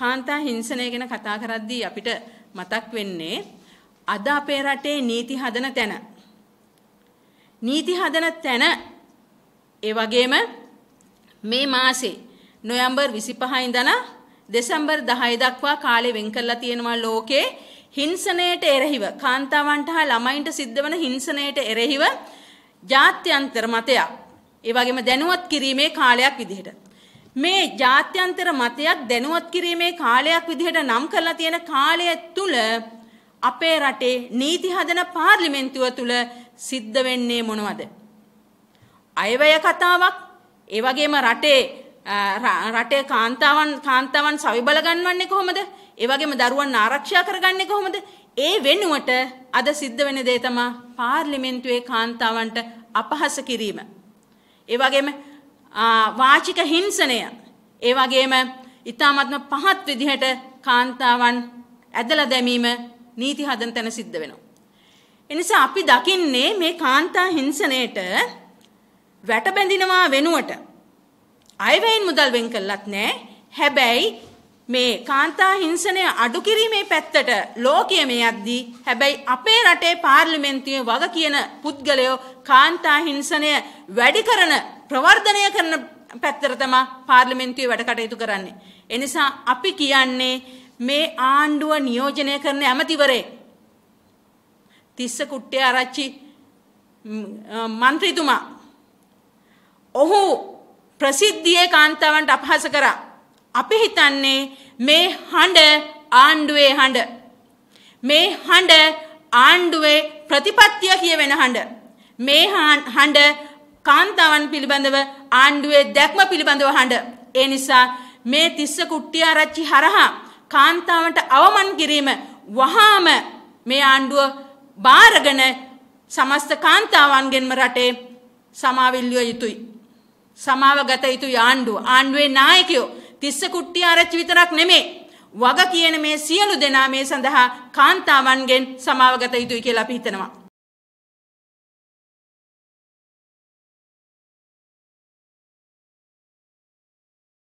කාන්තා හිංසනය ගැන කතා කරද්දී අපිට මතක් වෙන්නේ අද අපේ රටේ නීති හදන තැන. නීති හදන තැන ඒ වගේම මේ මාසේ නොයම්බර් 25 ඉඳලා දෙසැම්බර් 10 දක්වා කාලේ වෙන් කරලා තියෙනවා ලෝකේ හිංසනයට එරෙහිව කාන්තාවන්ට හා ළමයින්ට සිද්ධ වන හිංසනයට එරෙහිව ජාත්‍යන්තර මතයක් ඒ වගේම දැනුවත් කිරීමේ කාලයක් විදිහට මේ ජාත්‍යන්තර මතයක් දැනුවත් කිරීමේ කාලයක් විදිහට නම් කරලා තියෙන කාලය තුල අපේ රටේ නීති හදන පාර්ලිමේන්තුව තුල සිද්ධ වෙන්නේ මොනවද? අයවැය කතාවක්, ඒ වගේම රටේ රටේ කාන්තාවන් කාන්තාවන් සවිබල ගන්නවන්නේ කොහොමද? ඒ වගේම දරුවන් ආරක්ෂා කරගන්නේ කොහොමද? ඒ වෙනුවට අද සිද්ධ වෙන දේ තමයි පාර්ලිමේන්තුවේ කාන්තාවන්ට අපහාස කිරීම. ඒ වගේම වාචික හිංසනය ඒ වගේම ඉතාමත්ම පහත් විදිහට කාන්තාවන් ඇදලා දැමීම නීති හදන තැන සිද්ධ වෙනවා. එනිසා අපි දකින්නේ මේ කාන්තා හිංසනයට වැටබැඳිනවා වෙනුවට අයවැයින් මුදල් වෙන් කළත් නෑ හැබැයි මේ කාන්තා හිංසනය අඩු කිරීමේ පැත්තට ලෝකය මේ යද්දී හැබැයි අපේ රටේ පාර්ලිමේන්තුවේ වග කියන පුද්ගලයෝ කාන්තා හිංසනය වැඩි කරන ප්‍රවර්ධනය කරන පැත්තට තමයි පාර්ලිමේන්තුවේ වැඩ කටයුතු කරන්නේ. එනිසා අපි කියන්නේ මේ ආණ්ඩුව නියෝජනය කරන ඇමතිවරේ තිස්ස කුට්ටේ ආරච්චි മന്ത്രിතුමා ඔහු ප්‍රසිද්ධියේ කාන්තාවන්ට අපහාස කරා අපි හිතන්නේ මේ හඬ ආණ්ඩුවේ හඬ. මේ හඬ ආණ්ඩුවේ ප්‍රතිපත්තිය කියවෙන හඬ. මේ හඬ කාන්තාවන් පිළිබඳව ආණ්ඩුවේ දැක්ම පිළිබඳව හඬ. ඒ නිසා මේ තිස්ස කුට්ටිය ආරච්චි හරහා කාන්තාවන්ට අවමන් කිරීම වහාම මේ ආණ්ඩුව බාරගෙන සමස්ත කාන්තාවන්ගෙන්ම රටේ සමාවිල්ලිය යුතුයි. සමාව ගත යුතු ආණ්ඩුව ආණ්ඩුවේ නායකයෝ තිස්ස කුට්ටිය ආරච්චි විතරක් නෙමේ වග කියන මේ සියලු දෙනා මේ සඳහා කාන්තාවන්ගෙන් සමාවගත යුතුයි කියලා අපි හිතනවා